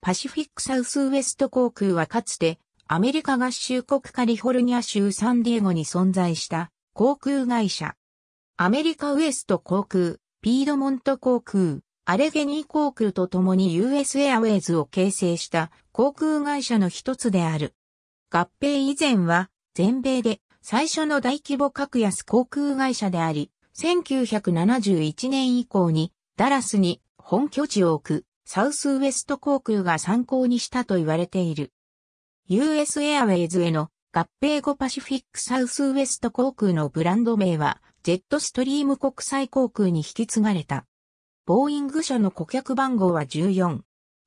パシフィックサウスウエスト航空はかつてアメリカ合衆国カリフォルニア州サンディエゴに存在した航空会社。アメリカウエスト航空、ピードモント航空、アレゲニー航空と共に US エアウェイズを形成した航空会社の一つである。合併以前は全米で最初の大規模格安航空会社であり、1971年以降にダラスに本拠地を置くサウスウエスト航空が参考にしたと言われている。US i r ウェイズへの合併後パシフィックサウスウエスト航空のブランド名はジェットストリーム国際航空に引き継がれた。ボーイング社の顧客番号は14。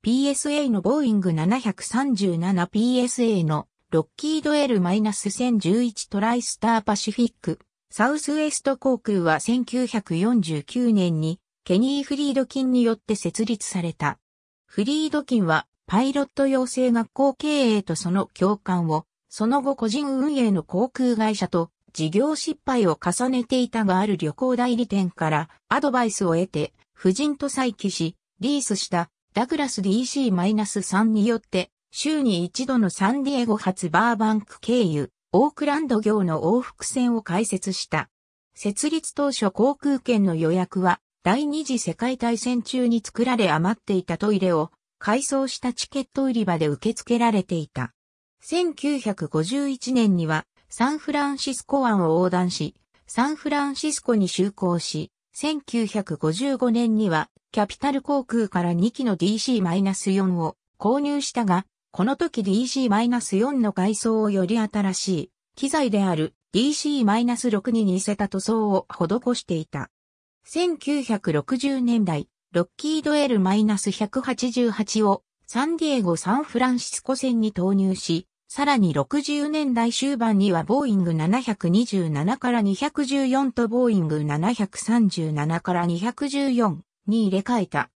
PSA のボーイング 737PSA のロッキード L-1011 トライスターパシフィック。サウスウエスト航空は1949年にケニー・フリードキンによって設立された。フリードキンはパイロット養成学校経営とその共感を、その後個人運営の航空会社と事業失敗を重ねていたがある旅行代理店からアドバイスを得て、夫人と再起し、リースしたダグラス DC-3 によって、週に一度のサンディエゴ発バーバンク経由、オークランド業の往復線を開設した。設立当初航空券の予約は第二次世界大戦中に作られ余っていたトイレを改装したチケット売り場で受け付けられていた。1951年にはサンフランシスコ湾を横断し、サンフランシスコに就航し、1955年にはキャピタル航空から2機の DC-4 を購入したが、この時 DC-4 の外装をより新しい機材である DC-6 に似せた塗装を施していた。1960年代、ロッキード L-188 をサンディエゴ・サンフランシスコ戦に投入し、さらに60年代終盤にはボーイング727から214とボーイング737から214に入れ替えた。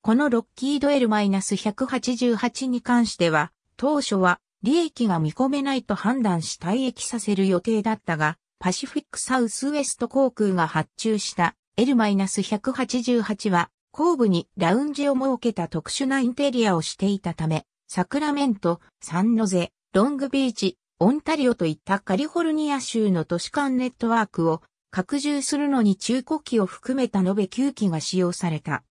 このロッキード L-188 に関しては、当初は利益が見込めないと判断し退役させる予定だったが、パシフィックサウスウエスト航空が発注した L-188 は後部にラウンジを設けた特殊なインテリアをしていたため、サクラメント、サンノゼ、ロングビーチ、オンタリオといったカリフォルニア州の都市間ネットワークを拡充するのに中古機を含めた延べ9機が使用された。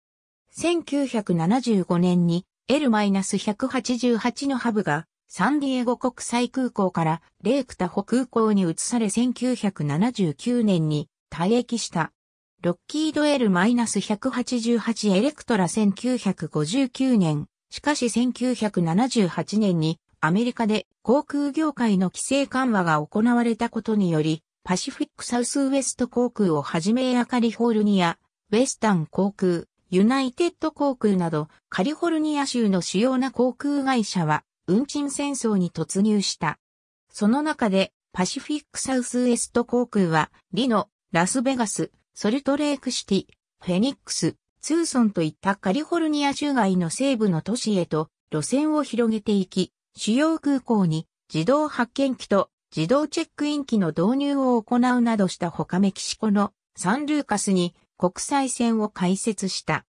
1975年に L-188 のハブがサンディエゴ国際空港からレイクタホ空港に移され1979年に退役した。ロッキード L-188 エレクトラ1959年、しかし1978年にアメリカで航空業界の規制緩和が行われたことにより、パシフィックサウスウエスト航空をはじめやカリフォルニア、ウェスタン航空、ユナイテッド航空などカリフォルニア州の主要な航空会社は運賃戦争に突入した。その中でパシフィックサウスウエスト航空はリノ、ラスベガス、ソルトレークシティ、フェニックス、ツーソンといったカリフォルニア州外の西部の都市へと路線を広げていき、主要空港に自動発見機と自動チェックイン機の導入を行うなどしたほかメキシコのサンルーカスに国際線を開設した。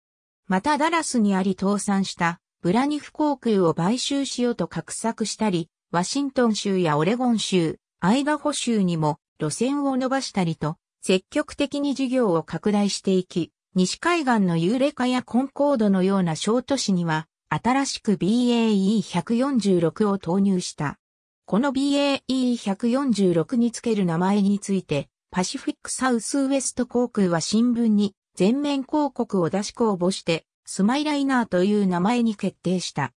またダラスにあり倒産したブラニフ航空を買収しようと画策したり、ワシントン州やオレゴン州、アイダホ州にも路線を伸ばしたりと積極的に事業を拡大していき、西海岸のユーレカやコンコードのような小都市には、新しく BAE146 を投入した。この BAE146 につける名前について、パシフィックサウスウエスト航空は新聞に全面広告を出し公募して、スマイライナーという名前に決定した。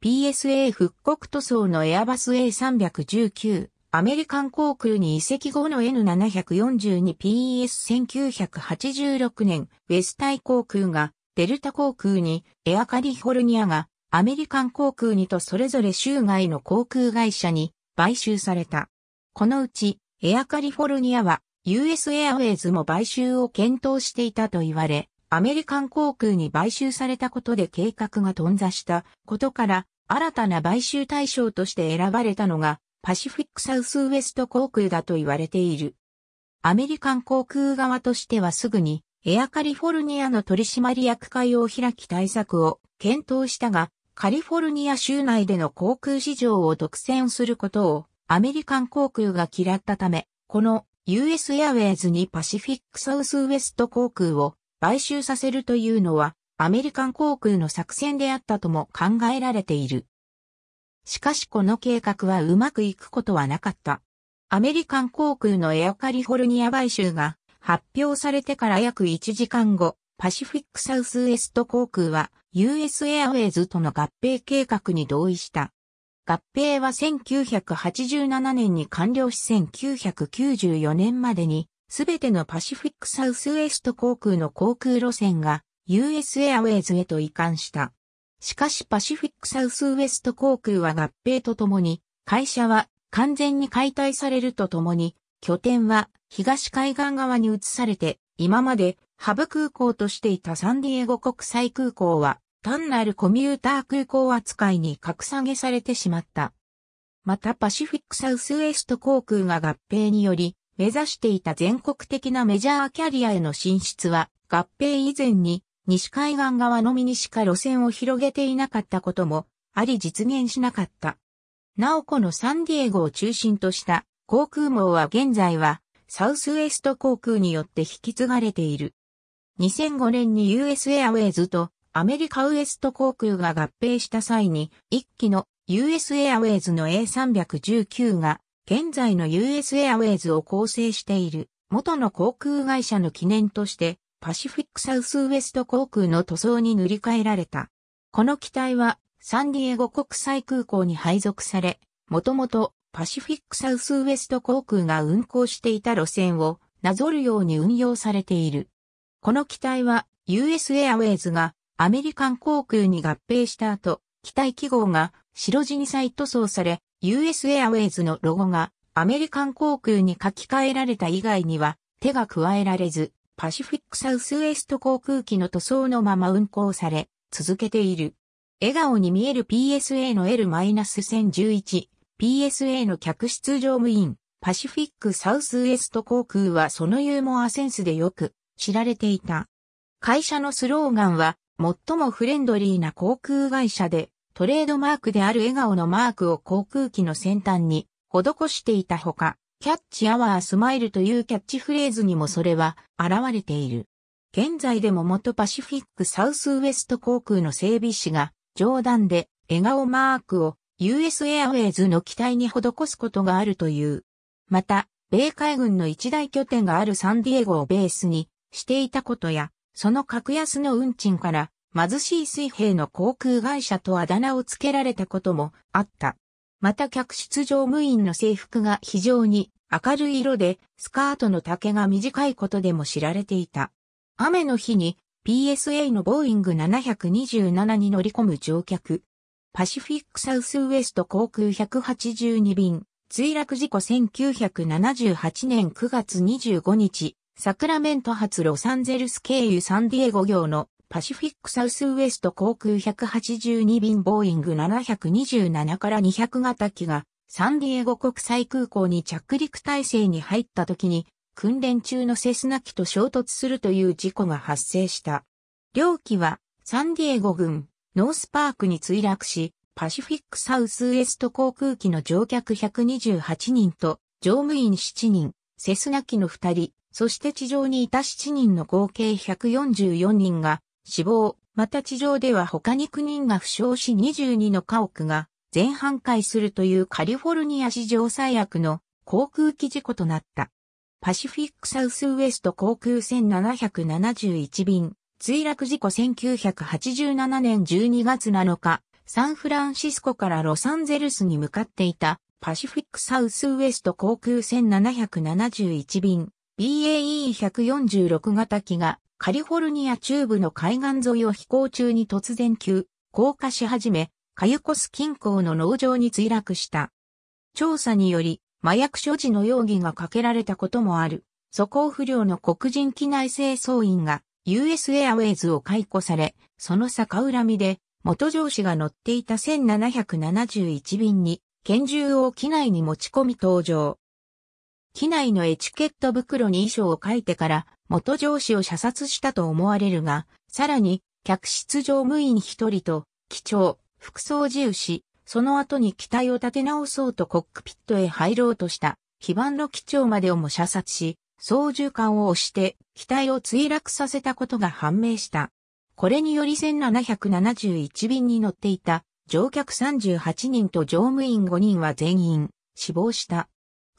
PSA 復刻塗装のエアバス A319、アメリカン航空に移籍後の N742PS1986 年、ウェスタイ航空が、デルタ航空に、エアカリフォルニアが、アメリカン航空にとそれぞれ州外の航空会社に買収された。このうち、エアカリフォルニアは、US エアウェイズも買収を検討していたと言われ、アメリカン航空に買収されたことで計画が頓挫したことから、新たな買収対象として選ばれたのが、パシフィックサウスウエスト航空だと言われている。アメリカン航空側としてはすぐにエアカリフォルニアの取締役会を開き対策を検討したが、カリフォルニア州内での航空市場を独占することをアメリカン航空が嫌ったため、この US エアウェイズにパシフィックサウスウエスト航空を買収させるというのはアメリカン航空の作戦であったとも考えられている。しかしこの計画はうまくいくことはなかった。アメリカン航空のエアカリフォルニア買収が発表されてから約1時間後、パシフィックサウスウエスト航空は US エアウェイズとの合併計画に同意した。合併は1987年に完了し1994年までに、すべてのパシフィックサウスウエスト航空の航空路線が US エアウェイズへと移管した。しかしパシフィックサウスウエスト航空は合併とともに、会社は完全に解体されるとともに、拠点は東海岸側に移されて、今までハブ空港としていたサンディエゴ国際空港は、単なるコミューター空港扱いに格下げされてしまった。またパシフィックサウスウエスト航空が合併により、目指していた全国的なメジャーキャリアへの進出は、合併以前に西海岸側のみにしか路線を広げていなかったこともあり実現しなかった。なおこのサンディエゴを中心とした航空網は現在はサウスウェスト航空によって引き継がれている。2005年に US i r ウェイズとアメリカウエスト航空が合併した際に1機の US i r ウェイズの A319 が現在の US i r ウェイズを構成している元の航空会社の記念としてパシフィックサウスウエスト航空の塗装に塗り替えられた。この機体はサンディエゴ国際空港に配属され、もともとパシフィックサウスウエスト航空が運航していた路線をなぞるように運用されている。この機体は US i r ウェイズがアメリカン航空に合併した後、機体記号が白地に再塗装され、US i r ウェイズのロゴがアメリカン航空に書き換えられた以外には手が加えられず、パシフィックサウスウエスト航空機の塗装のまま運航され、続けている。笑顔に見える PSA の L-1011、PSA の客室乗務員、パシフィックサウスウエスト航空はそのユーモアセンスでよく知られていた。会社のスローガンは、最もフレンドリーな航空会社で、トレードマークである笑顔のマークを航空機の先端に施していたほか、キャッチアワースマイルというキャッチフレーズにもそれは現れている。現在でも元パシフィックサウスウエスト航空の整備士が冗談で笑顔マークを US i アウェイズの機体に施すことがあるという。また、米海軍の一大拠点があるサンディエゴをベースにしていたことや、その格安の運賃から貧しい水平の航空会社とあだ名を付けられたこともあった。また客室乗務員の制服が非常に明るい色でスカートの丈が短いことでも知られていた。雨の日に PSA のボーイング727に乗り込む乗客。パシフィックサウスウエスト航空182便、墜落事故1978年9月25日、サクラメント発ロサンゼルス経由サンディエゴ行のパシフィックサウスウエスト航空182便ボーイング727から200型機がサンディエゴ国際空港に着陸体制に入った時に訓練中のセスナ機と衝突するという事故が発生した。両機はサンディエゴ軍ノースパークに墜落し、パシフィックサウスウエスト航空機の乗客128人と乗務員7人、セスナ機の2人、そして地上にいた7人の合計144人が死亡、また地上では他に9人が負傷し22の家屋が全半壊するというカリフォルニア史上最悪の航空機事故となった。パシフィックサウスウエスト航空1771便、墜落事故1987年12月7日、サンフランシスコからロサンゼルスに向かっていたパシフィックサウスウエスト航空1771便 BAE146 型機がカリフォルニア中部の海岸沿いを飛行中に突然急、降下し始め、カユコス近郊の農場に墜落した。調査により、麻薬所持の容疑がかけられたこともある。素行不良の黒人機内清掃員が US エアウェイズを解雇され、その逆恨みで元上司が乗っていた1771便に拳銃を機内に持ち込み登場。機内のエチケット袋に衣装を書いてから元上司を射殺したと思われるが、さらに客室乗務員一人と機長、服装自由し、その後に機体を立て直そうとコックピットへ入ろうとした、非番の機長までをも射殺し、操縦桿を押して機体を墜落させたことが判明した。これにより1771便に乗っていた乗客38人と乗務員5人は全員死亡した。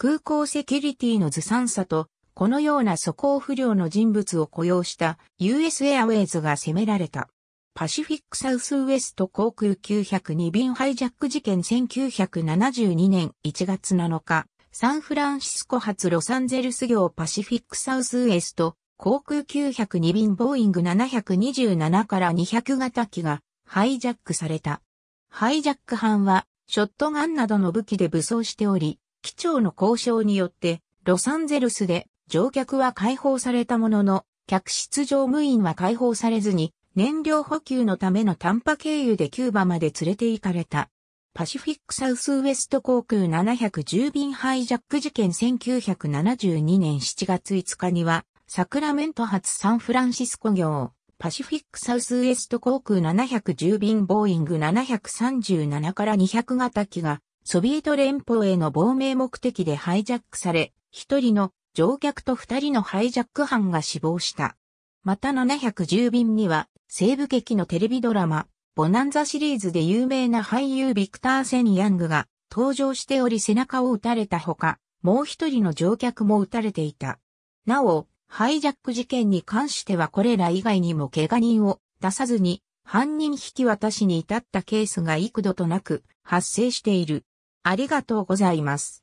空港セキュリティのずさんさと、このような素行不良の人物を雇用した US エアウェイズが責められた。パシフィックサウスウエスト航空902便ハイジャック事件1972年1月7日、サンフランシスコ発ロサンゼルス業パシフィックサウスウエスト航空902便ボーイング727から200型機がハイジャックされた。ハイジャック班はショットガンなどの武器で武装しており、機長の交渉によって、ロサンゼルスで乗客は解放されたものの、客室乗務員は解放されずに、燃料補給のための短波経由でキューバまで連れて行かれた。パシフィックサウスウエスト航空710便ハイジャック事件1972年7月5日には、サクラメント発サンフランシスコ業、パシフィックサウスウエスト航空710便ボーイング737から200型機がソビエト連邦への亡命目的でハイジャックされ、一人の乗客と二人のハイジャック犯が死亡した。また710便には、西部劇のテレビドラマ、ボナンザシリーズで有名な俳優ビクター・セン・ヤングが登場しており背中を撃たれたほか、もう一人の乗客も撃たれていた。なお、ハイジャック事件に関してはこれら以外にも怪我人を出さずに、犯人引き渡しに至ったケースが幾度となく発生している。ありがとうございます。